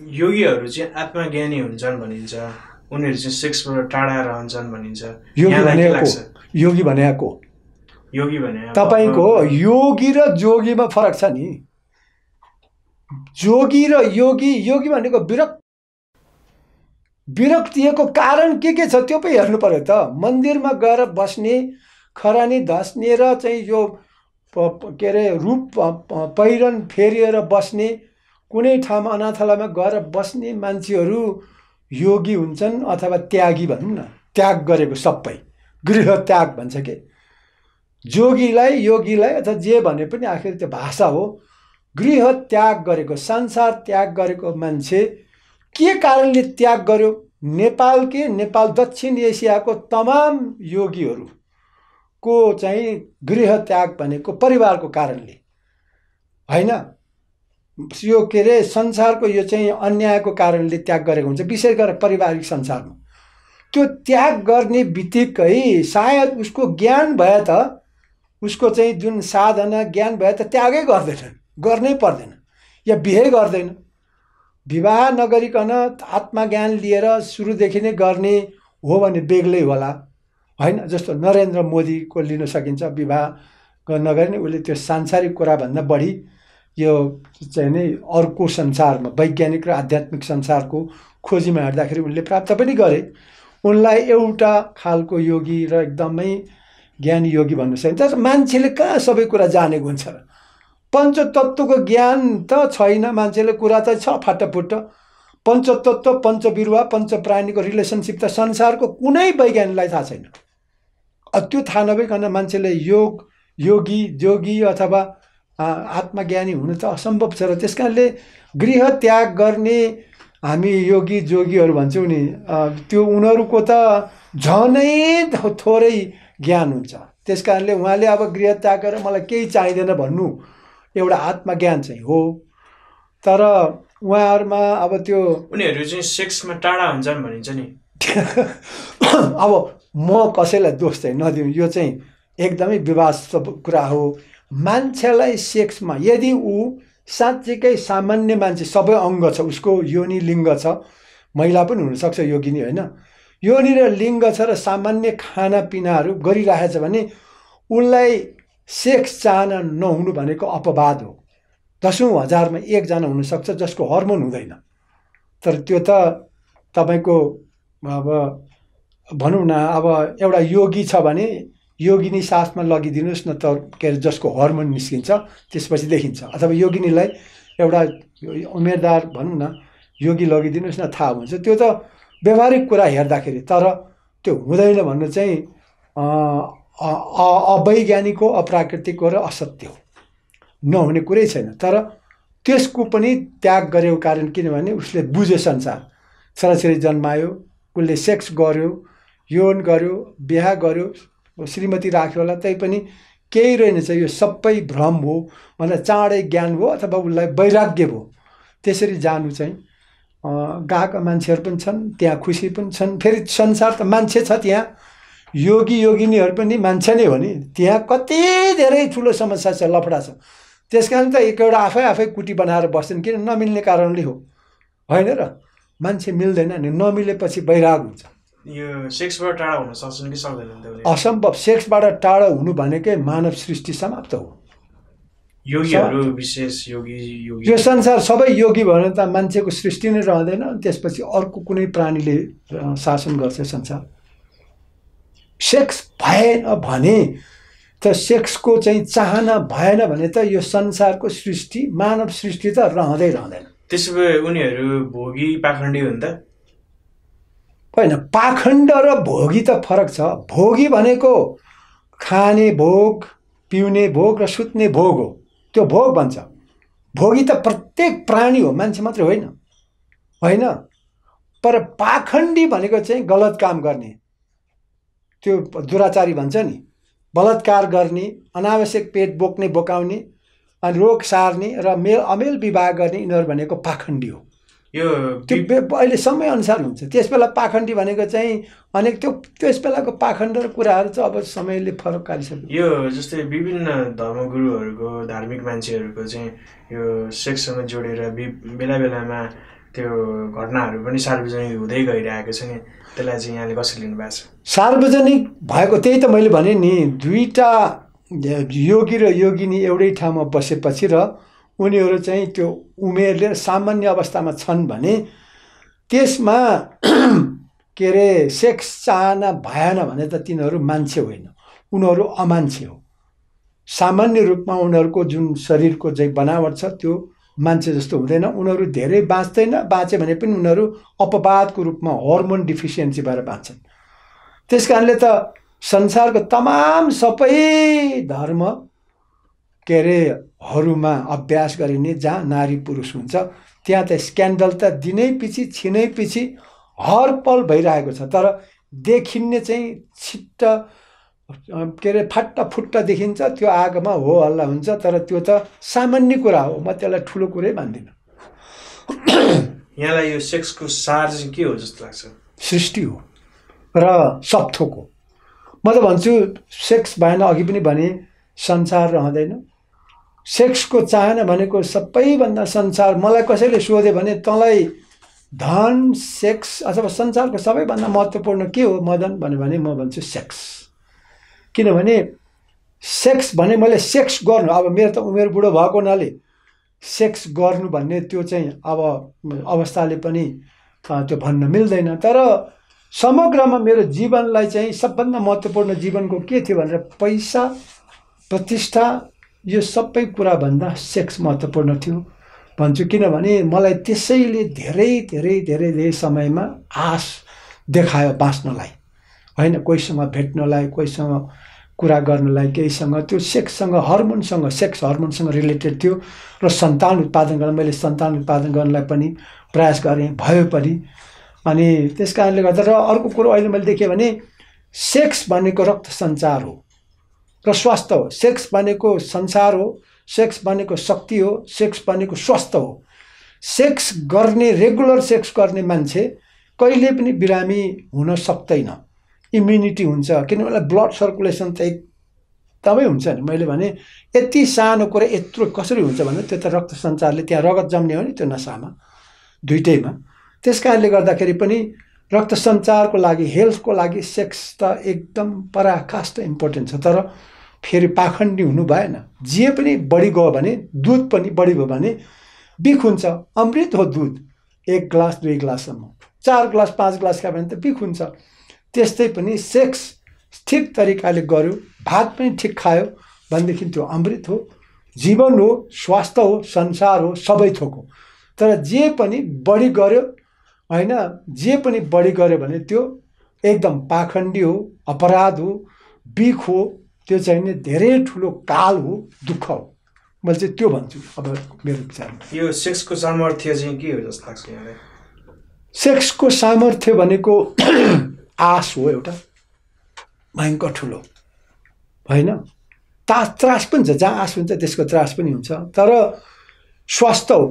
योगीहरू चाहिँ आत्मज्ञानी हुन्छन् भनिन्छ उनीहरू चाहिँ सेक्सबाट टाढा रहन्छन् भनिन्छ योगी भनेको योगी भनेको योगी भने तपाईँको योगी र जोगीमा फरक छ नि जोगी र योगी योगी भनेको विरक्त विरक्तिएको कारण के के छ त्यो पनि हेर्नु पऱ्यो त मन्दिरमा गएर बस्ने खरानी धस्ने र चाहिँ यो के अरे रूप पहिरन फेरिएर बस्ने कुनै ठाउँमा अनाथालयमा गएर बस्ने मान्छेहरू योगी हुन्छन् अथवा त्यागी भनौँ न त्याग गरेको सबै गृह त्याग भन्छ के जोगीलाई योगीलाई अथवा जे भने पनि आखिर त्यो भाषा हो गृह त्याग गरेको संसार त्याग गरेको मान्छे के कारणले त्याग गर्यो नेपाल के नेपाल दक्षिण एसियाको तमाम योगीहरू को चाहिँ गृह त्याग भनेको परिवारको कारणले होइन यो के अरे संसारको यो चाहिँ अन्यायको कारणले त्याग गरेको हुन्छ विशेष गरेर पारिवारिक संसारमा त्यो त्याग गर्ने बित्तिकै सायद उसको ज्ञान भए त उसको चाहिँ जुन साधना ज्ञान भए त त्यागै गर्दैनन् गर्नै पर्दैन या बिहे गर्दैन विवाह नगरिकन ज्ञान लिएर सुरुदेखि नै गर्ने हो भने बेग्लै होला होइन जस्तो नरेन्द्र मोदीको लिन सकिन्छ विवाह नगर्ने उसले त्यो सांसारिक कुराभन्दा बढी यो चाहिँ नै अर्को संसारमा वैज्ञानिक र आध्यात्मिक संसारको खोजीमा हेर्दाखेरि उनले प्राप्त पनि गरे उनलाई एउटा खालको योगी र एकदमै ज्ञानी योगी भन्नु सकिन्छ मान्छेले कहाँ सबै कुरा जानेको हुन्छ र पञ्चतत्त्वको ज्ञान त छैन मान्छेले कुरा त छ फाटाफुट पञ्चतत्त्व पञ्चबिरुवा पञ्चप्राणीको रिलेसनसिप त संसारको कुनै वैज्ञानिकलाई थाहा छैन त्यो थाहा नभइकन मान्छेले योग योगी योगी अथवा आत्मज्ञानी हुनु त असम्भव छ र त्यस कारणले गृह त्याग गर्ने हामी योगी जोगीहरू भन्छौँ नि त्यो उनीहरूको त झनै थोरै ज्ञान हुन्छ त्यस कारणले उहाँले अब गृह त्याग गरेर मलाई केही चाहिँदैन भन्नु एउटा आत्मज्ञान चाहिँ हो तर उहाँहरूमा अब त्यो उनीहरू चाहिँ सेक्समा टाढा हुन्छन् भनिन्छ नि अब म कसैलाई दोष चाहिँ नदिउँ यो चाहिँ एकदमै विवाद कुरा हो मान्छेलाई सेक्समा यदि ऊ साँच्चीकै सामान्य मान्छे सबै अङ्ग छ उसको योनि लिङ्ग छ महिला पनि हुनसक्छ योगिनी होइन योनि र लिङ्ग छ र सामान्य खानापिनाहरू गरिरहेछ भने उसलाई सेक्स चाहना नहुनु भनेको अपवाद हो दसौँ हजारमा एकजना हुनसक्छ जसको हर्मोन हुँदैन तर त्यो त तपाईँको अब भनौँ न अब एउटा योगी छ भने योगिनी सासमा लगिदिनुहोस् न त के अरे जसको हर्मोन निस्किन्छ त्यसपछि देखिन्छ अथवा योगिनीलाई एउटा उमेरदार भनौँ न योगी लगिदिनुहोस् न थाहा हुन्छ त्यो त व्यवहारिक कुरा हेर्दाखेरि तर त्यो हुँदैन भन्नु चाहिँ अवैज्ञानिक हो अप्राकृतिक हो र असत्य हो नहुने कुरै छैन तर त्यसको पनि त्याग गरेको कारण किनभने उसले बुझ्यो संसार छोराछोरी जन्मायो उसले सेक्स गर्यो यौन गर्यो बिहा गर्यो श्रीमती राख्यो होला पनि केही रहेनछ यो सबै भ्रम हो मलाई चाँडै ज्ञान भयो अथवा उसलाई वैराग्य भयो त्यसरी जानु चाहिँ गएका मान्छेहरू पनि छन् त्यहाँ खुसी पनि छन् फेरि संसार त मान्छे छ त्यहाँ योगी योगिनीहरू पनि मान्छे नै हो नि त्यहाँ कति धेरै ठुलो समस्या छ लफडा छ त्यस कारण त एक एउटा आफै आफै कुटी बनाएर बस्छन् किन नमिल्ने कारणले हो होइन र मान्छे मिल्दैन नि नमिलेपछि वैराग हुन्छ यो सेक्सबाट टाढा हुन सक्छन् कि सक्दैनन् असम्भव सेक्सबाट टाढा हुनु भनेकै मानव सृष्टि समाप्त हो योगीहरू विशेष योगी यो संसार सबै योगी भयो भने त मान्छेको सृष्टि नै रहँदैन त्यसपछि अर्को कुनै प्राणीले शासन गर्छ संसार सेक्स भएन भने त सेक्सको चाहिँ चाहना भएन भने त यो संसारको सृष्टि मानव सृष्टि त रहँदै रहँदैन त्यसो भए उनीहरू भोगी पाखण्डी हो त होइन पाखण्ड र भोगी त फरक छ भोगी भनेको खाने भोग पिउने भोग र सुत्ने भोग हो त्यो भोग भन्छ भोगी त प्रत्येक प्राणी हो मान्छे मात्रै होइन होइन पर पाखण्डी भनेको चाहिँ गलत काम गर्ने त्यो दुराचारी भन्छ नि बलात्कार गर्ने अनावश्यक पेट बोक्ने बोकाउने अनि रोग सार्ने र मेल अमेल विवाह गर्ने यिनीहरू भनेको पाखण्डी हो यो त्यो अहिले अनुसार हुन्छ त्यस बेला पाखण्डी भनेको चाहिँ अनेक त्यो त्यस बेलाको पाखण्ड र कुराहरू चाहिँ अब समयले फरक कालिसक्यो यो जस्तै विभिन्न धर्मगुरुहरूको धार्मिक मान्छेहरूको चाहिँ यो सेक्ससँग जोडेर बेला बेलामा त्यो घटनाहरू पनि सार्वजनिक हुँदै गइरहेको छ नि त्यसलाई चाहिँ यहाँले कसरी लिनुभएको छ सार्वजनिक भएको त्यही त मैले भने नि दुईवटा योगी र योगिनी एउटै ठाउँमा बसेपछि र उनीहरू चाहिँ त्यो उमेरले सामान्य अवस्थामा छन् भने त्यसमा के अरे सेक्स चाहना भएन भने त तिनीहरू मान्छे होइन उनीहरू अमान्छे हो सामान्य रूपमा उनीहरूको जुन शरीरको चाहिँ बनावट छ त्यो मान्छे जस्तो हुँदैन उनीहरू धेरै बाँच्दैन बाँच्यो भने पनि उनीहरू अपवादको रूपमा हर्मोन डिफिसियन्सी भएर बाँच्छन् त्यस कारणले त संसारको तमाम सबै धर्म के अरे हरूमा अभ्यास गरिने जहाँ नारी पुरुष हुन्छ त्यहाँ त स्क्यान्डल त दिनै पछि छिनै पछि हर पल भइरहेको छ तर देखिने चाहिँ छिट्ट के अरे फाटा फुट्टा देखिन्छ त्यो आगोमा हो हल्ला हुन्छ तर त्यो त सामान्य कुरा हो म त्यसलाई ठुलो कुरै मान्दिनँ यहाँलाई यो सेक्सको सार चाहिँ के हो जस्तो लाग्छ सृष्टि हो र सप्थोको म त भन्छु सेक्स भएन अघि पनि भने संसार रहँदैन सेक्सको चाहना भनेको सबैभन्दा संसार मलाई कसैले सोध्यो भने तँलाई धन सेक्स अथवा संसारको सबैभन्दा महत्त्वपूर्ण के हो मदन भन्यो भने म भन्छु सेक्स किनभने सेक्स भने मैले सेक्स गर्नु अब मेरो त उमेर बुढो भएको हुनाले सेक्स गर्नु भन्ने त्यो चाहिँ अब अवस्थाले पनि त्यो भन्न मिल्दैन तर समग्रमा मेरो जीवनलाई चाहिँ सबभन्दा महत्त्वपूर्ण जीवनको के थियो भनेर पैसा प्रतिष्ठा यो सबै कुराभन्दा सेक्स महत्त्वपूर्ण थियो भन्छु किनभने मलाई त्यसैले धेरै धेरै धेरै धेरै समयमा आस देखायो बाँच्नलाई होइन कोहीसँग भेट्नलाई कोहीसँग कुरा गर्नलाई केहीसँग त्यो सेक्ससँग हर्मोनसँग सेक्स हर्मोनसँग रिलेटेड थियो र सन्तान उत्पादन गर्न मैले सन्तान उत्पादन गर्नलाई पनि प्रयास गरेँ भयो पनि अनि त्यस कारणले गर्दा र अर्को कुरो अहिले मैले देखेँ भने सेक्स भनेको रक्त सञ्चार हो र स्वास्थ्य हो सेक्स भनेको संसार हो सेक्स भनेको शक्ति हो सेक्स भनेको स्वास्थ्य हो सेक्स गर्ने रेगुलर सेक्स गर्ने मान्छे कहिले पनि बिरामी हुन सक्दैन इम्युनिटी हुन्छ किनभने ब्लड सर्कुलेसन त एकदमै हुन्छ नि मैले भने यति सानो कुरा यत्रो कसरी हुन्छ भने त्यो त रक्त सञ्चारले त्यहाँ रगत जम्ने हो नि त्यो नसामा दुइटैमा त्यस कारणले गर्दाखेरि पनि रक्त सञ्चारको लागि हेल्थको लागि सेक्स त एकदम पराकाष्ट इम्पोर्टेन्ट छ तर फेरि पाखण्डी हुनु भएन जे पनि बढी गयो भने दुध पनि बढी भयो भने बिख हुन्छ अमृत हो दुध एक ग्लास दुई ग्लाससम्म चार ग्लास पाँच ग्लास खायो भने त बिख हुन्छ त्यस्तै पनि सेक्स ठिक तरिकाले गर्यो भात पनि ठिक खायो भनेदेखि त्यो अमृत हो जीवन हो स्वास्थ्य हो संसार हो सबै थोक हो तर जे पनि बढी गर्यो होइन जे पनि बढी गर्यो भने त्यो एकदम पाखण्डी हो अपराध हो बिख हो त्यो चाहिँ नि धेरै ठुलो काल हो दुःख हो मैले चाहिँ त्यो भन्छु अब मेरो विचारमा यो सेक्सको सामर्थ्य चाहिँ के हो जस्तो लाग्छ सेक्सको सामर्थ्य भनेको आस हो एउटा भयङ्कर ठुलो होइन ता त्रास पनि छ जहाँ आस हुन्छ त्यसको त्रास पनि हुन्छ तर स्वास्थ्य हो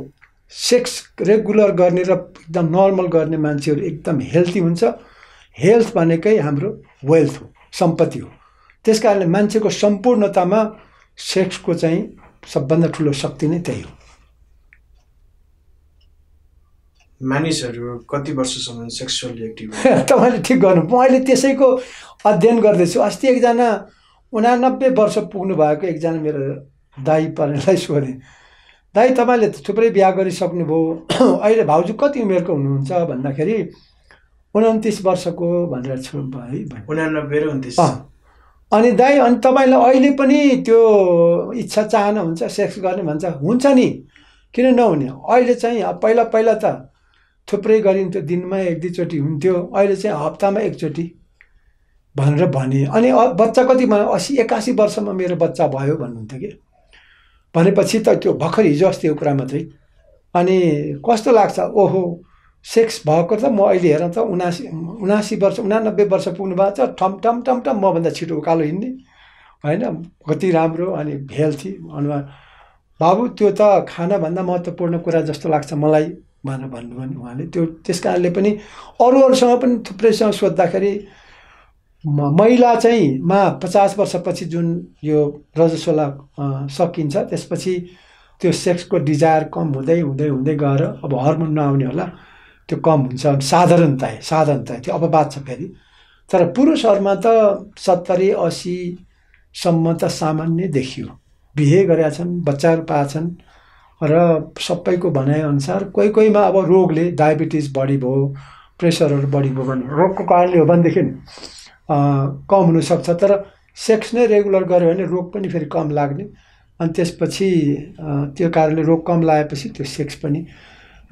सेक्स रेगुलर गर्ने र एकदम नर्मल गर्ने मान्छेहरू एकदम हेल्थी हुन्छ हेल्थ भनेकै हाम्रो वेल्थ हो सम्पत्ति हो त्यस कारणले मान्छेको सम्पूर्णतामा सेक्सको चाहिँ सबभन्दा ठुलो शक्ति नै त्यही हो मानिसहरू कति वर्षसम्म सेक्सुअली एक्टिभ तपाईँले ठिक गर्नु म अहिले त्यसैको अध्ययन गर्दैछु अस्ति एकजना उनानब्बे वर्ष पुग्नु भएको एकजना मेरो दाई पर्नेलाई सोधेँ दाई तपाईँले थुप्रै बिहा गरिसक्नुभयो अहिले भाउजू कति उमेरको हुनुहुन्छ भन्दाखेरि उन्तिस वर्षको भनेर छु है उनानब्बे र उन्तिस अनि दाइ अनि तपाईँलाई अहिले पनि त्यो इच्छा चाहना हुन्छ सेक्स गर्ने भन्छ हुन्छ नि किन नहुने अहिले चाहिँ पहिला पहिला त थुप्रै गरिन्थ्यो दिनमा एक दुईचोटि हुन्थ्यो अहिले चाहिँ हप्तामा एकचोटि भनेर भने अनि बच्चा कति भयो असी एकासी वर्षमा मेरो बच्चा भयो भन्नुहुन्थ्यो कि भनेपछि त त्यो भर्खर हिजो अस्ति कुरा मात्रै अनि कस्तो लाग्छ ओहो सेक्स भएको त म अहिले हेर त उनासी उनासी वर्ष उनानब्बे वर्ष पुग्नु भएको छ ठम टम टम टम मभन्दा छिटो उकालो हिँड्ने होइन कति राम्रो अनि हेल्थी अनुहार बाबु त्यो त खानाभन्दा महत्त्वपूर्ण कुरा जस्तो लाग्छ मलाई भनेर भन्नुभयो उहाँले त्यो त्यस कारणले पनि अरूहरूसँग पनि थुप्रैसँग सोद्धाखेरि महिला चाहिँ मा पचास वर्षपछि जुन यो रजस्वला सकिन्छ त्यसपछि त्यो सेक्सको डिजायर कम हुँदै हुँदै हुँदै गएर अब हर्मोन नआउने होला त्यो कम हुन्छ साधारणत साधारणत त्यो अपवाद छ फेरि तर पुरुषहरूमा त सत्तरी असीसम्म त सामान्य देखियो बिहे गरेका छन् बच्चाहरू पाएछन् र सबैको भनाइअनुसार कोही कोहीमा अब रोगले डायबिटिज बढी भयो प्रेसरहरू बढी भयो भने रोगको कारणले हो भनेदेखि कम हुनसक्छ तर सेक्स नै रेगुलर गऱ्यो भने रोग पनि फेरि कम लाग्ने अनि त्यसपछि त्यो कारणले रोग कम लागेपछि त्यो सेक्स पनि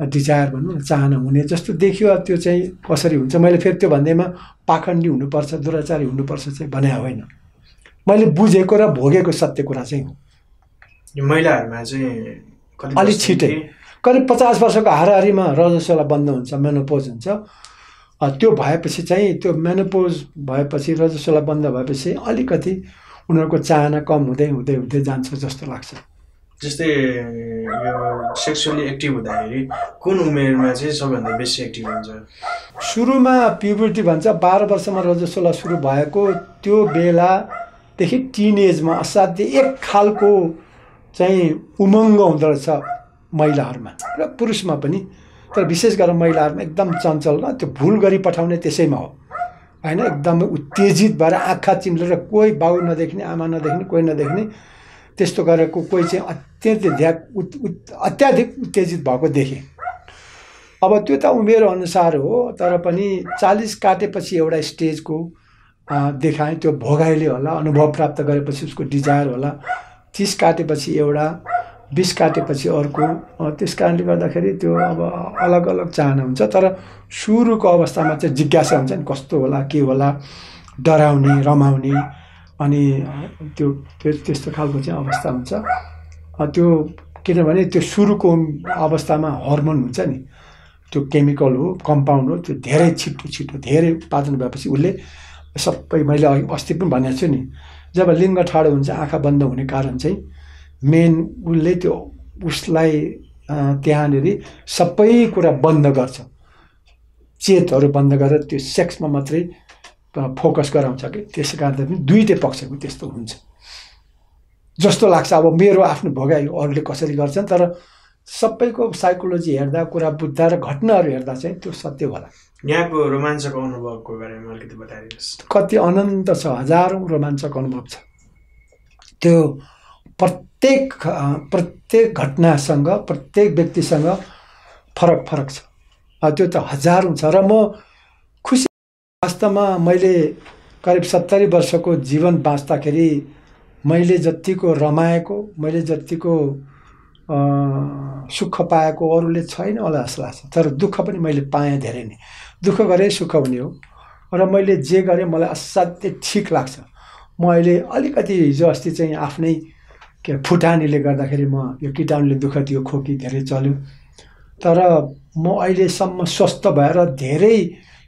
डिजायर भनौँ चाहना हुने जस्तो देखियो त्यो चाहिँ कसरी हुन्छ मैले फेरि त्यो भन्दैमा पाखण्डी हुनुपर्छ दुराचारी हुनुपर्छ चाहिँ भने होइन मैले बुझेको र भोगेको सत्य कुरा चाहिँ हो महिलाहरूमा चाहिँ अलिक छिटै करिब पचास वर्षको हाराहारीमा रजस्वला बन्द हुन्छ मेनोपोज हुन्छ त्यो भएपछि चाहिँ त्यो मेनोपोज भएपछि रजस्वला बन्द भएपछि अलिकति उनीहरूको चाहना कम हुँदै हुँदै हुँदै जान्छ जस्तो लाग्छ जस्तै यो सेक्सुअली एक्टिभ हुँदाखेरि कुन उमेरमा चाहिँ सबैभन्दा बेसी एक्टिभ हुन्छ सुरुमा प्युबर्टी भन्छ बाह्र वर्षमा रजस्वला सुरु भएको त्यो बेलादेखि टिनेजमा असाध्य एक खालको चाहिँ उमङ्ग हुँदो रहेछ महिलाहरूमा र पुरुषमा पनि तर विशेष गरेर महिलाहरूमा एकदम चञ्चल त्यो भुल गरी पठाउने त्यसैमा हो होइन एकदमै उत्तेजित भएर आँखा चिम्लेर कोही बाउ नदेख्ने आमा नदेख्ने कोही नदेख्ने त्यस्तो गरेको कोही चाहिँ अत्यन्तै ध्या अत्याधिक उत्तेजित भएको देखेँ अब त्यो त उमेर अनुसार हो तर पनि चालिस काटेपछि एउटा स्टेजको देखाएँ त्यो भोगाइले होला अनुभव प्राप्त गरेपछि उसको डिजायर होला तिस काटेपछि एउटा बिस काटेपछि अर्को त्यस कारणले गर्दाखेरि त्यो अब अलग अलग चाहना हुन्छ तर सुरुको अवस्थामा चाहिँ जिज्ञासा हुन्छ नि कस्तो होला के होला डराउने रमाउने अनि त्यो त्यो त्यस्तो खालको चाहिँ अवस्था हुन्छ त्यो किनभने त्यो सुरुको अवस्थामा हर्मोन हुन्छ नि त्यो केमिकल हो कम्पाउन्ड हो त्यो धेरै छिटो छिटो धेरै उत्पादन भएपछि उसले सबै मैले अघि अस्ति पनि भनेको छु नि जब लिङ्ग ठाडो हुन्छ आँखा बन्द हुने कारण चाहिँ मेन उसले त्यो उसलाई त्यहाँनिर सबै कुरा बन्द गर्छ चेतहरू बन्द गरेर त्यो सेक्समा मात्रै फोकस गराउँछ कि त्यस कारणले पनि दुइटै पक्षको त्यस्तो हुन्छ जस्तो लाग्छ अब मेरो आफ्नो भोगाइ अरूले कसरी गर्छन् तर सबैको साइकोलोजी हेर्दा कुरा बुझ्दा र घटनाहरू हेर्दा चाहिँ त्यो सत्य होला यहाँको रोमाञ्चक अनुभवको बारेमा अलिकति बताइदिनुहोस् कति अनन्त छ हजारौँ रोमाञ्चक अनुभव छ त्यो प्रत्येक प्रत्येक घटनासँग प्रत्येक व्यक्तिसँग फरक फरक छ त्यो त हजारौँ छ र म वास्तवमा मैले करिब सत्तरी वर्षको जीवन बाँच्दाखेरि मैले जत्तिको रमाएको मैले जत्तिको सुख पाएको अरूले छैन होला जस्तो लाग्छ तर दुःख पनि मैले पाएँ धेरै नै दुःख गरेँ सुख हुने हो र मैले जे गरेँ मलाई असाध्यै ठिक लाग्छ म अहिले अलिकति हिजो अस्ति चाहिँ आफ्नै के फुटानीले गर्दाखेरि म यो किटाणुले दुःख दियो खोकी धेरै चल्यो तर म अहिलेसम्म स्वस्थ भएर धेरै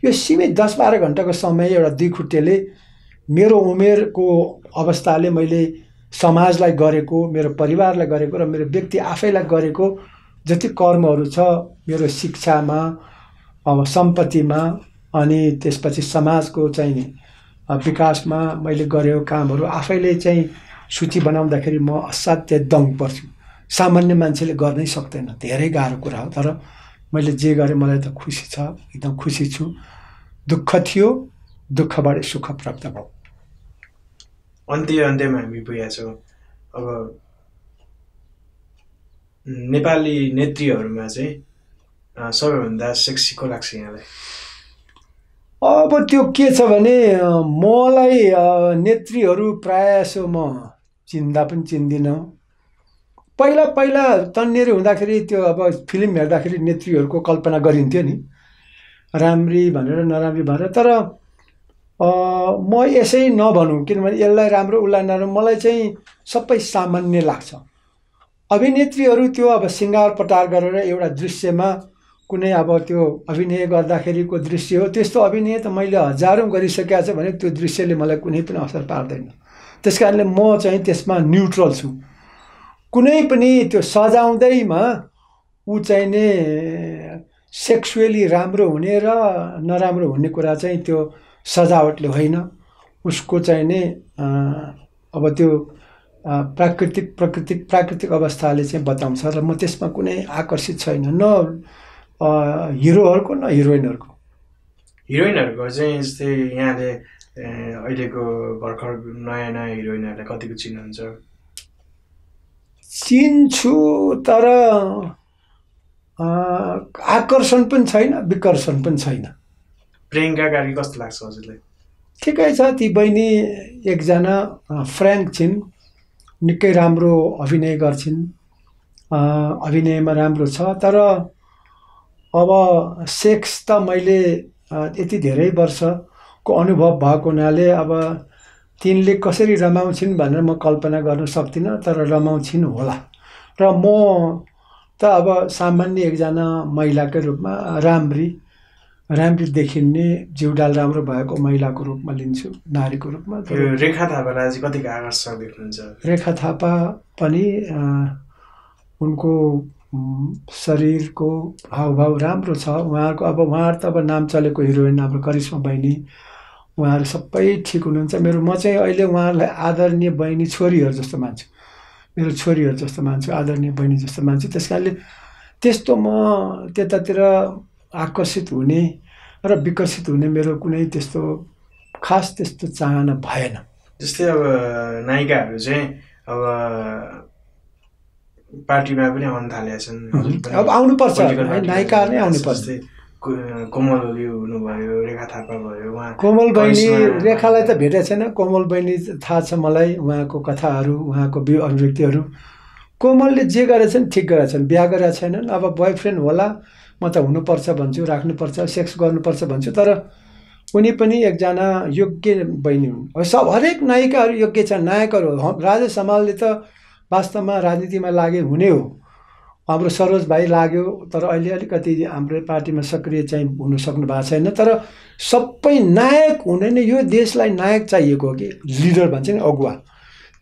यो सीमित दस बाह्र घन्टाको समय एउटा दुई खुट्टेले मेरो उमेरको अवस्थाले मैले समाजलाई गरेको मेरो परिवारलाई गरेको र मेरो व्यक्ति आफैलाई गरेको जति कर्महरू छ मेरो शिक्षामा अब सम्पत्तिमा अनि त्यसपछि समाजको चाहिँ विकासमा मैले गरेको कामहरू आफैले चाहिँ सूची बनाउँदाखेरि म असाध्य दङ पर्छु सामान्य मान्छेले गर्नै सक्दैन धेरै गाह्रो कुरा हो तर मैले जे गरेँ मलाई त खुसी छ एकदम खुसी छु दुःख थियो दुःखबाट सुख प्राप्त भयो अन्त्य अन्त्यमा हामी पुगेछौँ अब नेपाली नेत्रीहरूमा चाहिँ सबैभन्दा सेक्सी को लाग्छ यहाँलाई अब त्यो के छ भने मलाई नेत्रीहरू प्रायः जसो म चिन्दा पनि चिन्दिनँ पहिला पहिला तन्नेरी हुँदाखेरि त्यो अब फिल्म हेर्दाखेरि नेत्रीहरूको कल्पना गरिन्थ्यो नि राम्री भनेर नराम्री भनेर तर म यसै नभनौँ किनभने यसलाई राम्रो उसलाई नराम्रो मलाई चाहिँ सबै सामान्य लाग्छ अभिनेत्रीहरू त्यो अब सिँगार पटार गरेर एउटा दृश्यमा कुनै अब त्यो अभिनय गर्दाखेरिको दृश्य हो त्यस्तो अभिनय त मैले हजारौँ गरिसकेको छु भने त्यो दृश्यले मलाई कुनै पनि असर पार्दैन त्यस कारणले म चाहिँ त्यसमा न्युट्रल छु कुनै पनि त्यो सजाउँदैमा ऊ चाहिँ नै सेक्सुअली राम्रो हुने र नराम्रो हुने कुरा चाहिँ त्यो सजावटले होइन उसको चाहिँ नै अब त्यो प्राकृतिक प्राकृतिक प्राकृतिक अवस्थाले चाहिँ बताउँछ र म त्यसमा कुनै आकर्षित छैन न हिरोहरूको न हिरोइनहरूको हिरोइनहरूको चाहिँ जस्तै यहाँले अहिलेको भर्खर नयाँ नयाँ हिरोइनहरूलाई कतिको चिन्नुहुन्छ चिन्छु तर आकर्षण पनि छैन विकर्षण पनि छैन प्रियङ्का गाडी कस्तो लाग्छ हजुरलाई ठिकै छ ती बहिनी एकजना फ्रेङ्क छिन् निकै राम्रो अभिनय गर्छिन् अभिनयमा राम्रो छ तर अब सेक्स त मैले यति धेरै वर्षको अनुभव भएको हुनाले अब तिनले कसरी रमाउँछिन् भनेर म कल्पना गर्न सक्दिनँ तर रमाउँछिन् होला र म त अब सामान्य एकजना महिलाकै रूपमा राम्री राम्री देखिने जिउडाल राम्रो भएको महिलाको रूपमा लिन्छु नारीको रूपमा रेखा थापा राज्य कतिको आकर्षक देख्नुहुन्छ रेखा थापा पनि उनको शरीरको हावभाव राम्रो छ उहाँहरूको अब उहाँहरू त अब नाम चलेको हिरोइन हाम्रो करिश्मा बहिनी उहाँहरू सबै ठिक हुनुहुन्छ मेरो म चाहिँ अहिले उहाँलाई आदरणीय बहिनी छोरीहरू जस्तो मान्छु मेरो छोरीहरू जस्तो मान्छु आदरणीय बहिनी जस्तो मान्छु त्यस कारणले त्यस्तो म त्यतातिर आकर्षित हुने र विकसित हुने मेरो कुनै त्यस्तो खास त्यस्तो चाहना भएन जस्तै अब नायिकाहरू चाहिँ अब पार्टीमा पनि आउन थालेका छन् अब आउनुपर्छ नायिकाहरू नै आउनुपर्छ कोमल ओली हुनुभयो रेखा थापा भयो उहाँ कोमल बहिनी रेखालाई त भेटेको छैन कोमल बहिनी थाहा छ मलाई उहाँको कथाहरू उहाँको अभिव्यक्तिहरू कोमलले जे गरेछन् ठिक गरेछन् बिहा गरेका छैनन् अब बोयफ्रेन्ड होला म त हुनुपर्छ भन्छु राख्नुपर्छ सेक्स गर्नुपर्छ भन्छु तर उनी पनि एकजना योग्य बहिनी हुन् सब हरेक नायिकाहरू योग्य छन् नायकहरू राजेश हमालले त वास्तवमा राजनीतिमा लागे हुने हो हाम्रो सरोज भाइ लाग्यो तर अहिले अलिकति हाम्रो पार्टीमा सक्रिय चाहिँ हुन सक्नु भएको छैन तर सबै नायक हुने नै यो देशलाई नायक चाहिएको हो कि लिडर भन्छ नि अगुवा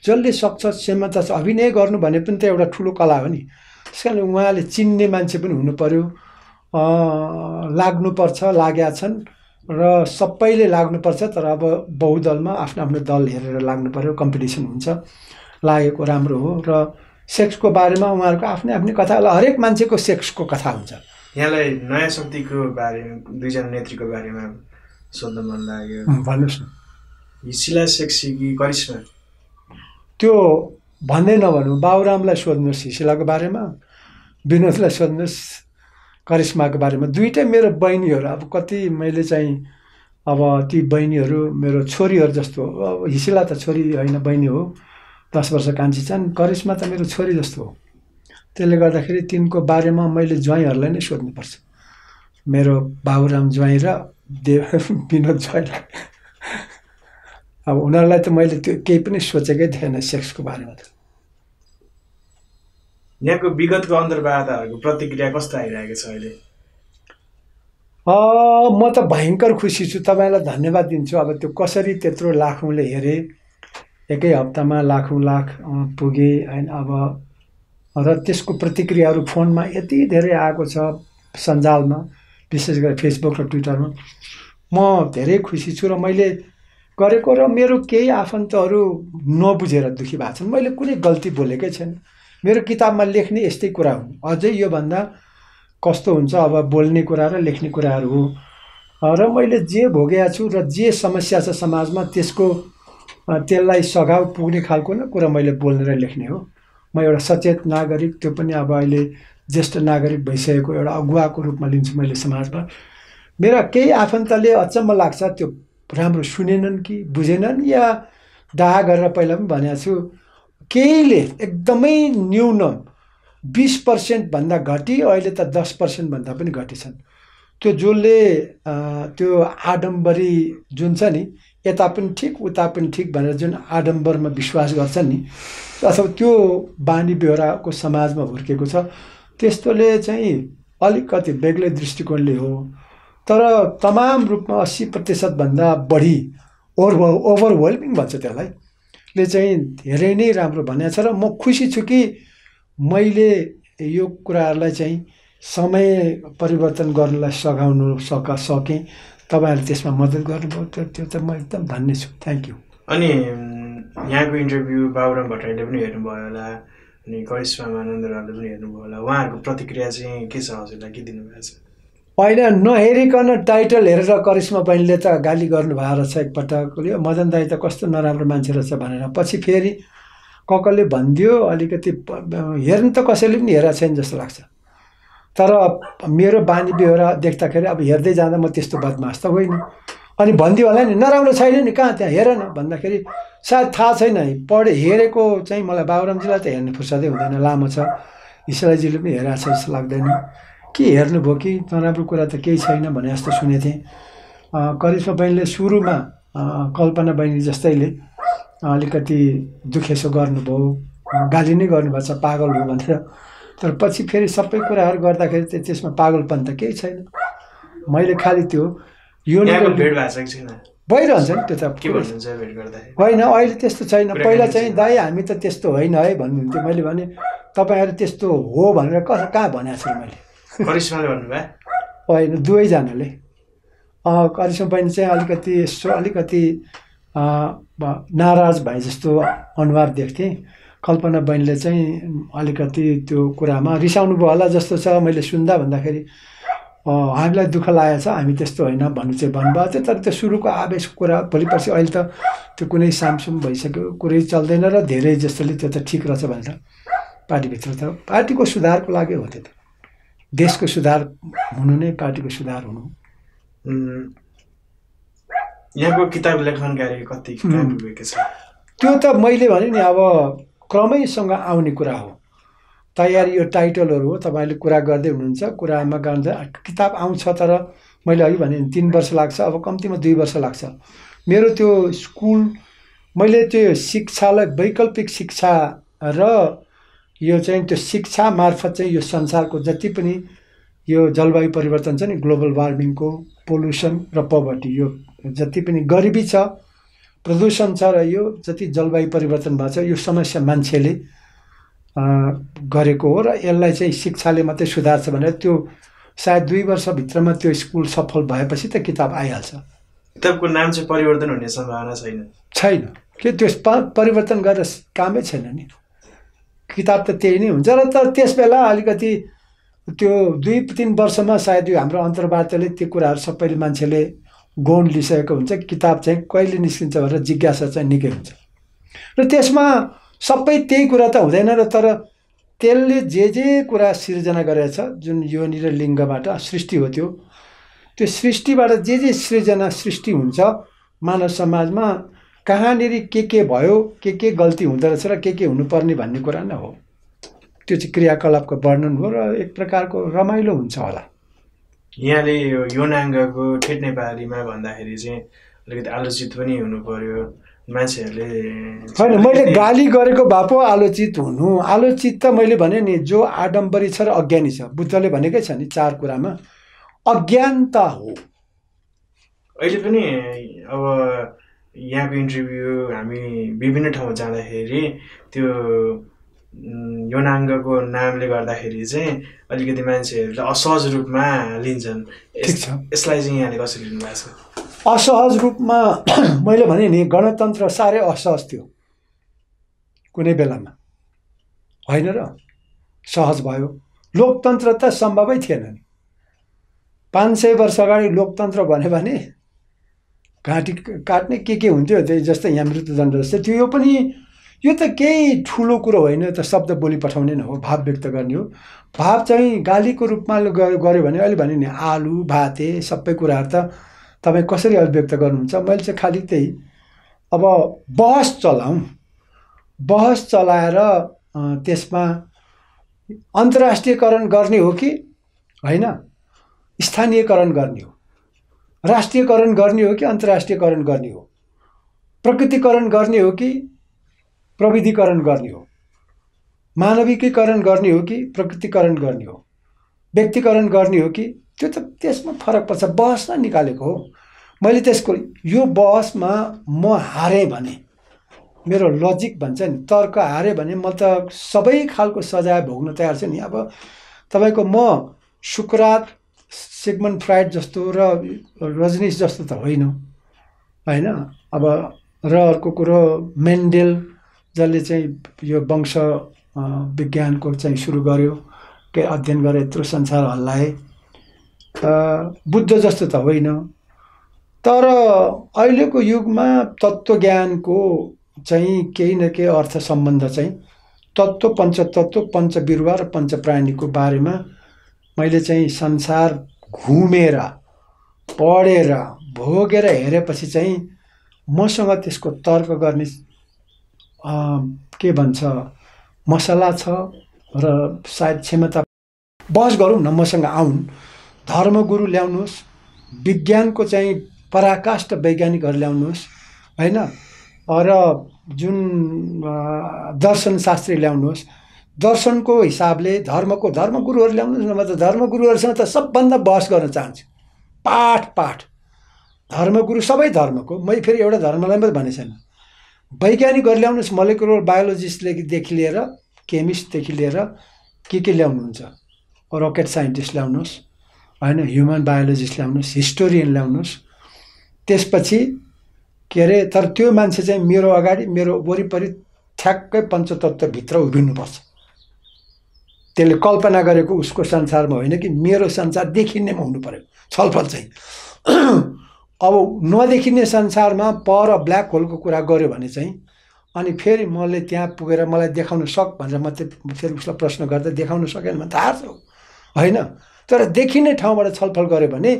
जसले सक्छ क्षमता छ अभिनय गर्नु भने पनि त एउटा ठुलो कला हो नि त्यस कारण उहाँले चिन्ने मान्छे पनि हुनु पऱ्यो लाग्नुपर्छ लाग्या छन् र सबैले लाग्नुपर्छ तर अब बहुदलमा आफ्नो आफ्नो दल हेरेर लाग्नु पऱ्यो कम्पिटिसन हुन्छ लागेको राम्रो हो र सेक्सको बारेमा उहाँहरूको आफ्नै आफ्नै कथा होला हरेक मान्छेको सेक्सको कथा हुन्छ यहाँलाई नयाँ शक्तिको बारेमा दुईजना नेत्रीको बारेमा सोध्न मन लाग्यो भन्नुहोस् न हिसिला सेक्सी कि करिश्मा त्यो भन्दै नभनौँ बाबुरामलाई सोध्नुहोस् हिसिलाको बारेमा विनोदलाई सोध्नुहोस् करिश्माको बारेमा दुइटै मेरो बहिनीहरू अब कति मैले चाहिँ अब ती बहिनीहरू मेरो छोरीहरू जस्तो अब हिसिला त छोरी होइन बहिनी हो दस वर्ष कान्छी छन् करिश्मा त मेरो छोरी जस्तो हो त्यसले गर्दाखेरि तिनको बारेमा मैले ज्वाइँहरूलाई नै सोध्नुपर्छ मेरो बाबुराम ज्वाइँ र देव विनोद ज्वाइँलाई अब उनीहरूलाई त मैले त्यो केही पनि सोचेकै थिएन सेक्सको बारेमा त यहाँको विगतको अन्तर्वार्ताहरूको प्रतिक्रिया कस्तो आइरहेको छ अहिले म त भयङ्कर खुसी छु तपाईँलाई धन्यवाद दिन्छु अब त्यो कसरी त्यत्रो लाखौँले हेरेँ एकै हप्तामा लाखौँ लाख पुगे होइन अब र त्यसको प्रतिक्रियाहरू फोनमा यति धेरै आएको छ सञ्जालमा विशेष गरी फेसबुक र ट्विटरमा म धेरै खुसी छु र मैले गरेको र मेरो केही आफन्तहरू नबुझेर दुःखी भएको छन् मैले कुनै गल्ती बोलेकै छैन मेरो किताबमा लेख्ने यस्तै कुरा हुन् अझै योभन्दा कस्तो हुन्छ अब बोल्ने कुरा र लेख्ने कुराहरू हो र मैले जे भोगेको छु र जे समस्या छ समाजमा त्यसको त्यसलाई सघाउ पुग्ने खालको नै कुरा मैले बोल्ने र लेख्ने हो म एउटा सचेत नागरिक त्यो पनि अब अहिले ज्येष्ठ नागरिक भइसकेको एउटा अगुवाको रूपमा लिन्छु मैले समाजमा मेरा केही आफन्तले अचम्म लाग्छ त्यो राम्रो सुनेनन् कि बुझेनन् या दाह गरेर पहिला पनि भनेको छु केहीले एकदमै न्यून बिस पर्सेन्टभन्दा घटी अहिले त दस पर्सेन्टभन्दा पनि घटेछन् त्यो जसले त्यो आडम्बरी जुन छ नि यता पनि ठिक उता पनि ठिक भनेर जुन आडम्बरमा विश्वास गर्छन् नि अथवा त्यो बानी बेहोराको समाजमा हुर्केको छ त्यस्तोले चाहिँ अलिकति बेग्लै दृष्टिकोणले हो तर तमाम रूपमा अस्सी प्रतिशतभन्दा बढी ओभर ओभरवेल्मिङ भन्छ त्यसलाई ले चाहिँ धेरै नै राम्रो भनेको छ र म खुसी छु कि मैले यो कुराहरूलाई चाहिँ समय परिवर्तन गर्नलाई सघाउनु सक सकेँ तपाईँहरूले त्यसमा मद्दत गर्नुभयो त्यो त म एकदम धन्य छु थ्याङ्क यू अनि यहाँको इन्टरभ्यू बाबुराम भट्टराईले पनि हेर्नुभयो होला अनि करिश्मा मानन्दराले पनि हेर्नुभयो होला उहाँहरूको प्रतिक्रिया चाहिँ के छ हजुरलाई के दिनुभएको छ होइन नहेरिकन टाइटल हेरेर करिश्मा बहिनीले त गाली गर्नुभएको रहेछ एकपटक यो मदन दाई त कस्तो नराम्रो मान्छे रहेछ भनेर पछि फेरि ककले भनिदियो अलिकति हेर्नु त कसैले पनि हेरेको छैन जस्तो लाग्छ तर मेरो बानी बेहोरा देख्दाखेरि अब हेर्दै जाँदा म त्यस्तो बदमास त होइन अनि भनिदियो होला नि नराम्रो छैन नि कहाँ त्यहाँ हेर न भन्दाखेरि सायद थाहा छैन पढे हेरेको चाहिँ मलाई बाबुरामजीलाई त हेर्ने फुर्सदै हुँदैन लामो छ इसराजीले पनि हेरेको छ जस्तो लाग्दैन के हेर्नुभयो कि नराम्रो कुरा त केही छैन भने जस्तो सुनेको थिएँ करिश्मा बहिनीले सुरुमा कल्पना बहिनी जस्तैले अलिकति दुखेसो गर्नुभयो गाली नै गर्नुभएको छ पागल हो भनेर तर पछि फेरि सबै कुराहरू गर्दाखेरि चाहिँ त्यसमा पागलपन त केही छैन मैले खालि त्यो यो भेट भएको छैन भइरहन्छ नि त्यो त के होइन अहिले त्यस्तो छैन पहिला चाहिँ दाइ हामी त त्यस्तो होइन है भन्नुहुन्थ्यो मैले भने तपाईँहरू त्यस्तो हो भनेर कस कहाँ भनेको छु मैले करिश्माले होइन दुवैजनाले करिश्मा बहिनी चाहिँ अलिकति यसो अलिकति नाराज भए जस्तो अनुहार देख्थेँ कल्पना बहिनीले चाहिँ अलिकति त्यो कुरामा रिसाउनु भयो होला जस्तो छ मैले सुन्दा भन्दाखेरि हामीलाई दुःख लागेको छ हामी त्यस्तो होइन भन्नु चाहिँ भन्नुभएको थियो तर त्यो सुरुको आवेशको कुरा भोलि पर्सि अहिले त त्यो कुनै सामसुम भइसक्यो कुरै चल्दैन र धेरै जस्तोले त्यो त ठिक रहेछ भनेर पार्टीभित्र त पार्टीको सुधारको लागि हो त्यो त देशको सुधार हुनु नै पार्टीको सुधार हुनु यहाँको किताब लेखन कार्य कति त्यो त मैले भने नि अब क्रमैसँग आउने कुरा हो तयारी यो टाइटलहरू हो तपाईँले कुरा गर्दै हुनुहुन्छ कुरामा गर्दा किताब आउँछ तर मैले अघि भने तिन वर्ष लाग्छ अब कम्तीमा दुई वर्ष लाग्छ मेरो त्यो स्कुल मैले त्यो शिक्षालाई वैकल्पिक शिक्षा र यो चाहिँ त्यो शिक्षा मार्फत चाहिँ यो संसारको जति पनि यो जलवायु परिवर्तन छ नि ग्लोबल वार्मिङको पोल्युसन र पभर्टी यो जति पनि गरिबी छ प्रदूषण छ र यो जति जलवायु परिवर्तन भएको छ यो समस्या मान्छेले गरेको हो र यसलाई चाहिँ शिक्षाले मात्रै सुधार्छ भनेर त्यो सायद दुई वर्षभित्रमा त्यो स्कुल सफल भएपछि त किताब आइहाल्छ किताबको नाम चाहिँ परिवर्तन हुने सम्भावना छैन छैन के त्यो परिवर्तन गरेर कामै छैन नि किताब त त्यही नै हुन्छ र तर त्यसबेला अलिकति त्यो दुई तिन वर्षमा सायद यो हाम्रो अन्तर्वार्ताले त्यो कुराहरू सबैले मान्छेले गौण लिइसकेको हुन्छ किताब चाहिँ कहिले निस्किन्छ भनेर जिज्ञासा चाहिँ निकै हुन्छ र त्यसमा सबै त्यही कुरा त हुँदैन र तर त्यसले जे जे कुरा सिर्जना गरेको जुन योनि र लिङ्गबाट सृष्टि हो त्यो त्यो सृष्टिबाट जे जे सृजना सृष्टि हुन्छ मानव समाजमा कहाँनिर के के भयो के के गल्ती हुँदो रहेछ र के के हुनुपर्ने भन्ने कुरा नै हो त्यो चाहिँ क्रियाकलापको वर्णन हो र एक प्रकारको रमाइलो हुन्छ होला यहाँले यो यौनाङ्गको ठेट नेपालीमा भन्दाखेरि चाहिँ अलिकति आलोचित पनि हुनु पर्यो मान्छेहरूले होइन मैले गाली गरेको भए पो आलोचित हुनु आलोचित त मैले भने नि जो आडम्बरी छ र अज्ञानी छ बुद्धले भनेकै छ नि चार कुरामा अज्ञानता हो अहिले पनि अब यहाँको इन्टरभ्यू हामी विभिन्न ठाउँमा जाँदाखेरि त्यो योनाङ्गको नामले गर्दाखेरि चाहिँ अलिकति मान्छेहरूले असहज रूपमा लिन्छन् यसलाई चाहिँ यहाँले कसरी लिनुभएको छ असहज रूपमा मैले भने नि गणतन्त्र साह्रै असहज थियो कुनै बेलामा होइन र सहज भयो लोकतन्त्र त सम्भवै थिएन नि पाँच सय वर्ष अगाडि लोकतन्त्र भन्यो भने घाँटी काट्ने के के हुन्थ्यो त्यही जस्तै यहाँ मृत्युदण्ड जस्तै त्यो यो पनि यो त केही ठुलो कुरो होइन त शब्द बोली पठाउने नै हो भाव व्यक्त गर्ने हो भाव चाहिँ गालीको रूपमा गऱ्यो भने अहिले भने नि आलु भाते सबै कुराहरू त तपाईँ कसरी अभिव्यक्त गर्नुहुन्छ मैले चाहिँ खालि त्यही अब बहस चलाउँ बहस चलाएर त्यसमा अन्तर्राष्ट्रियकरण गर्ने हो कि होइन स्थानीयकरण गर्ने हो राष्ट्रियकरण गर्ने हो कि अन्तर्राष्ट्रियकरण गर्ने हो प्रकृतिकरण गर्ने हो कि प्रविधिकरण गर्ने हो मानवीकरण गर्ने हो कि प्रकृतिकरण गर्ने हो व्यक्तिकरण गर्ने हो कि त्यो त त्यसमा फरक पर्छ बहस नै निकालेको हो मैले त्यसको यो बहसमा म हारेँ भने मेरो लजिक भन्छ नि तर्क हारेँ भने म त सबै खालको सजाय भोग्न तयार छु नि अब तपाईँको म सुकरात सिगमन फ्राइड जस्तो र रजनीश जस्तो त होइन होइन अब र अर्को कुरो मेन्डेल जसले चाहिँ यो वंश विज्ञानको चाहिँ सुरु गर्यो के अध्ययन गरेर यत्रो संसार हल्लाए बुद्ध जस्तो त होइन तर अहिलेको युगमा तत्त्वज्ञानको चाहिँ केही न केही अर्थ सम्बन्ध चाहिँ तत्त्व पञ्च पञ्चबिरुवा र प्राणीको बारेमा मैले चाहिँ संसार घुमेर पढेर भोगेर हेरेपछि चाहिँ मसँग त्यसको तर्क गर्ने के भन्छ मसला छ र सायद क्षमता बहस गरौँ न मसँग आउन् धर्मगुरु ल्याउनुहोस् विज्ञानको चाहिँ पराकाष्ठ वैज्ञानिकहरू ल्याउनुहोस् होइन र जुन दर्शनशास्त्री ल्याउनुहोस् दर्शनको हिसाबले धर्मको धर्मगुरुहरू ल्याउनुहोस् न म त धर्मगुरुहरूसँग त सबभन्दा बहस गर्न चाहन्छु पाठ पाठ धर्मगुरु सबै धर्मको मैले फेरि एउटा धर्मलाई मात्रै भनेको छैन वैज्ञानिकहरू ल्याउनुहोस् मलेकुलर बायोलोजिस्टलेदेखि लिएर केमिस्टदेखि लिएर के के ल्याउनुहुन्छ रकेट साइन्टिस्ट ल्याउनुहोस् होइन ह्युमन बायोलोजिस्ट ल्याउनुहोस् हिस्टोरियन ल्याउनुहोस् त्यसपछि के अरे तर त्यो मान्छे चाहिँ मेरो अगाडि मेरो वरिपरि ठ्याक्कै पञ्चतत्त्वभित्र उभिनुपर्छ त्यसले कल्पना गरेको उसको संसारमा होइन कि मेरो संसार देखिनेमा हुनु पऱ्यो छलफल चाहिँ अब नदेखिने संसारमा पर ब्ल्याक होलको कुरा गऱ्यो भने चाहिँ अनि फेरि मैले त्यहाँ पुगेर मलाई देखाउन सक भनेर म त्यो फेरि उसलाई प्रश्न गर्दा देखाउन सकेन भने त हार्छ होइन तर देखिने ठाउँबाट छलफल गऱ्यो भने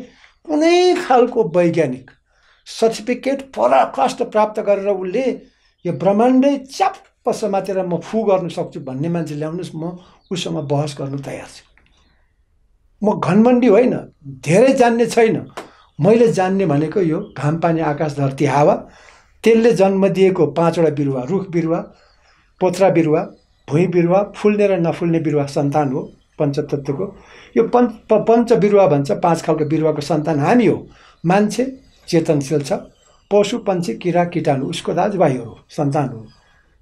कुनै खालको वैज्ञानिक सर्टिफिकेट पर कष्ट प्राप्त गरेर उसले यो ब्रह्माण्डै च्याप्प समातेर म फु गर्न सक्छु भन्ने मान्छे ल्याउनुहोस् म उसँग बहस गर्नु तयार छु म घनमण्डी होइन धेरै जान्ने छैन मैले जान्ने भनेको यो घाम पानी आकाश धरती हावा त्यसले जन्म दिएको पाँचवटा बिरुवा रुख बिरुवा पोत्रा बिरुवा भुइँ बिरुवा फुल्ने र नफुल्ने बिरुवा सन्तान हो पञ्चतत्त्वको यो पञ्च पञ्च बिरुवा भन्छ पाँच खालको बिरुवाको सन्तान हामी हो मान्छे चेतनशील छ पशु पन्छी किरा किटाणु उसको दाजुभाइहरू सन्तान हो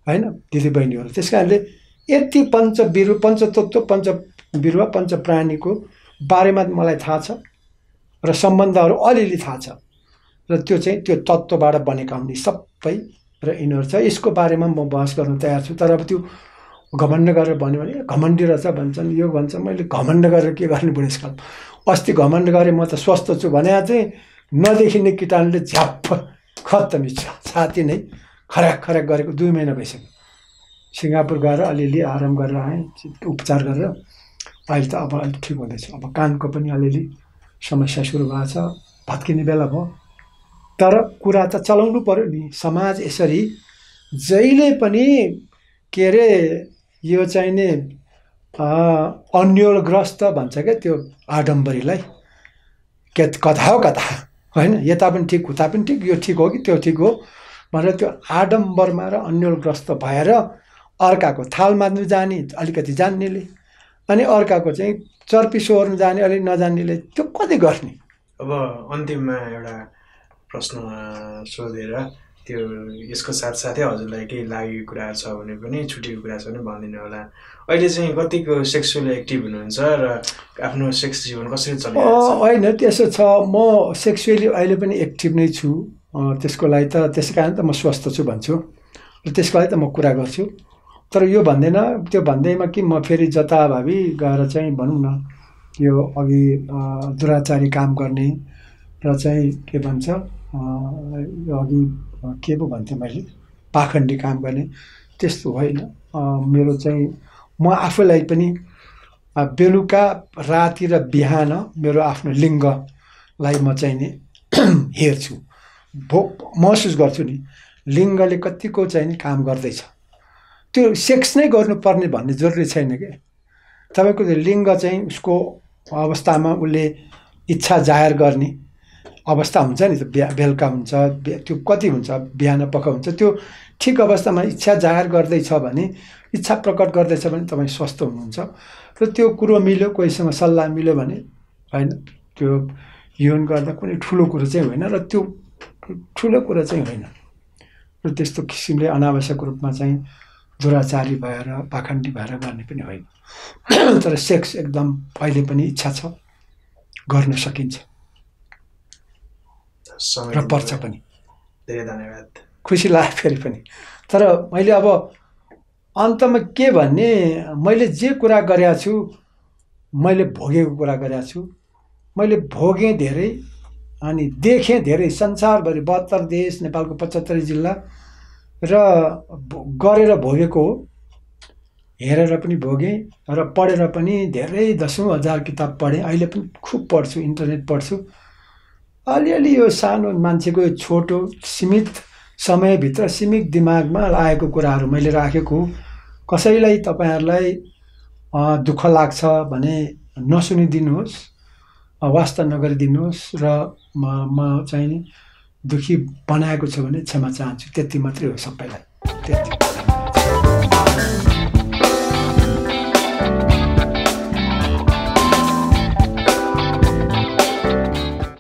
होइन दिदीबहिनीहरू त्यस कारणले यति पञ्च बिरु पञ्चतत्व पञ्च बिरुवा पञ्च प्राणीको बारेमा मलाई थाहा छ र सम्बन्धहरू अलिअलि थाहा छ र त्यो चाहिँ त्यो तत्त्वबाट बनेका हुने सबै र यिनीहरू छ यसको बारेमा म बहस गर्न तयार छु तर अब त्यो घमण्ड गरेर भन्यो भने घमण्डी रहेछ भन्छन् यो भन्छ मैले घमण्ड गरेर के गर्ने बुढेसकाल अस्ति घमण्ड गरेँ म त स्वस्थ छु भने चाहिँ नदेखिने किटाणुले झ्याप खत्तम छाती नै खराक खराक गरेको दुई महिना भइसक्यो सिङ्गापुर गएर अलिअलि आराम गरेर आएँ उपचार गरेर अहिले त अब अलिक ठिक हुँदैछ अब कानको पनि अलिअलि समस्या सुरु भएको छ भत्किने बेला भयो तर कुरा त चलाउनु पऱ्यो नि समाज यसरी जहिले पनि के अरे यो चाहिने अन्यलग्रस्त भन्छ क्या त्यो आडम्बरीलाई के कथा हो कथा होइन यता पनि ठिक उता पनि ठिक यो ठिक हो कि त्यो ठिक हो भनेर त्यो आडम्बरमा र अन्यलग्रस्त भएर अर्काको थाल मान्नु जाने अलिकति जान्नेले अनि अर्काको चाहिँ चर्पी ओर्नु जाने अलिक नजान्नेले त्यो कति गर्ने अब अन्तिममा एउटा प्रश्न सोधेर त्यो यसको साथसाथै हजुरलाई केही लागेको कुरा छ भने पनि छुट्टीको कुरा छ भने भनिदिनु होला अहिले चाहिँ कतिको सेक्सुअली एक्टिभ हुनुहुन्छ र आफ्नो सेक्स जीवन कसरी चल्छ होइन त्यसो छ म सेक्सुअली अहिले पनि एक्टिभ नै छु त्यसको लागि त त्यसै कारण त म स्वस्थ छु भन्छु र त्यसको लागि त म कुरा गर्छु तर यो भन्दैन त्यो भन्दैमा कि म फेरि जताभावी गएर चाहिँ भनौँ न यो अघि दुराचारी काम गर्ने र चाहिँ के भन्छ यो अघि के पो भन्थेँ मैले पाखण्डी काम गर्ने त्यस्तो होइन मेरो चाहिँ म आफैलाई पनि बेलुका राति र बिहान मेरो आफ्नो लिङ्गलाई म चाहिँ नि हेर्छु भो महसुस गर्छु नि लिङ्गले कतिको चाहिँ नि काम गर्दैछ त्यो सेक्स नै गर्नुपर्ने भन्ने जरुरी छैन कि तपाईँको त्यो लिङ्ग चाहिँ उसको अवस्थामा उसले इच्छा जाहेर गर्ने अवस्था हुन्छ नि त बिहा बेलुका हुन्छ त्यो कति हुन्छ बिहान पख हुन्छ त्यो ठिक अवस्थामा इच्छा जाहेर गर्दैछ भने इच्छा प्रकट गर्दैछ भने तपाईँ स्वस्थ हुनुहुन्छ र त्यो कुरो मिल्यो कोहीसँग सल्लाह मिल्यो भने होइन त्यो यौन गर्दा कुनै ठुलो कुरो चाहिँ होइन र त्यो ठुलो कुरो चाहिँ होइन र त्यस्तो किसिमले अनावश्यक रूपमा चाहिँ दुराचारी भएर पाखण्डी भएर गर्ने पनि होइन तर सेक्स एकदम अहिले पनि इच्छा छ गर्न सकिन्छ र पर्छ पनि धेरै धन्यवाद खुसी लाग्यो फेरि पनि तर मैले अब अन्तमा के भन्ने मैले जे कुरा गरेछु छु मैले भोगेको कुरा गरेका छु मैले भोगेँ धेरै अनि देखेँ धेरै संसारभरि बहत्तर देश नेपालको पचहत्तरी जिल्ला र गरेर भोगेको हो हेरेर पनि भोगेँ र पढेर पनि धेरै दसौँ हजार किताब पढेँ अहिले पनि खुब पढ्छु इन्टरनेट पढ्छु अलिअलि यो सानो मान्छेको यो छोटो सीमित समयभित्र सीमित दिमागमा आएको कुराहरू मैले राखेको कसैलाई तपाईँहरूलाई दुःख लाग्छ भने नसुनिदिनुहोस् वास्ता नगरिदिनुहोस् र म म चाहिँ दुखी बनाएको छ भने क्षमा चाहन्छु त्यति मात्रै हो सबैलाई त्यति